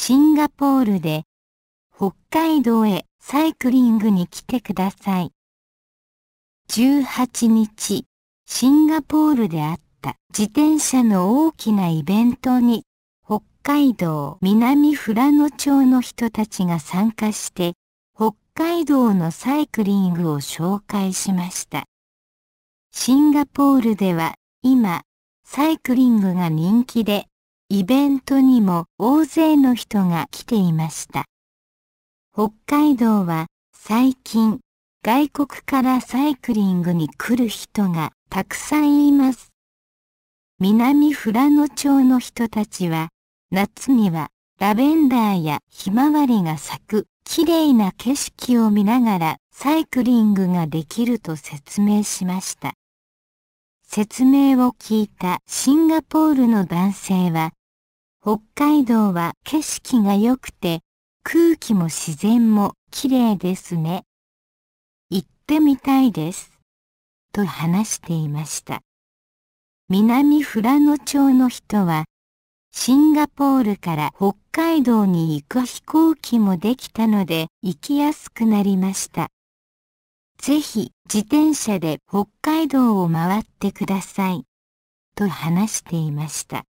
シンガポールで北海道へサイクリングに来てください。18日、シンガポールであった自転車の大きなイベントに北海道南富良野町の人たちが参加して北海道のサイクリングを紹介しました。シンガポールでは今サイクリングが人気でイベントにも大勢の人が来ていました。北海道は最近外国からサイクリングに来る人がたくさんいます。南富良野町の人たちは夏にはラベンダーやひまわりが咲く綺麗な景色を見ながらサイクリングができると説明しました。説明を聞いたシンガポールの男性は北海道は景色が良くて空気も自然も綺麗ですね。行ってみたいです。と話していました。南富良野町の人はシンガポールから北海道に行く飛行機もできたので行きやすくなりました。ぜひ自転車で北海道を回ってください。と話していました。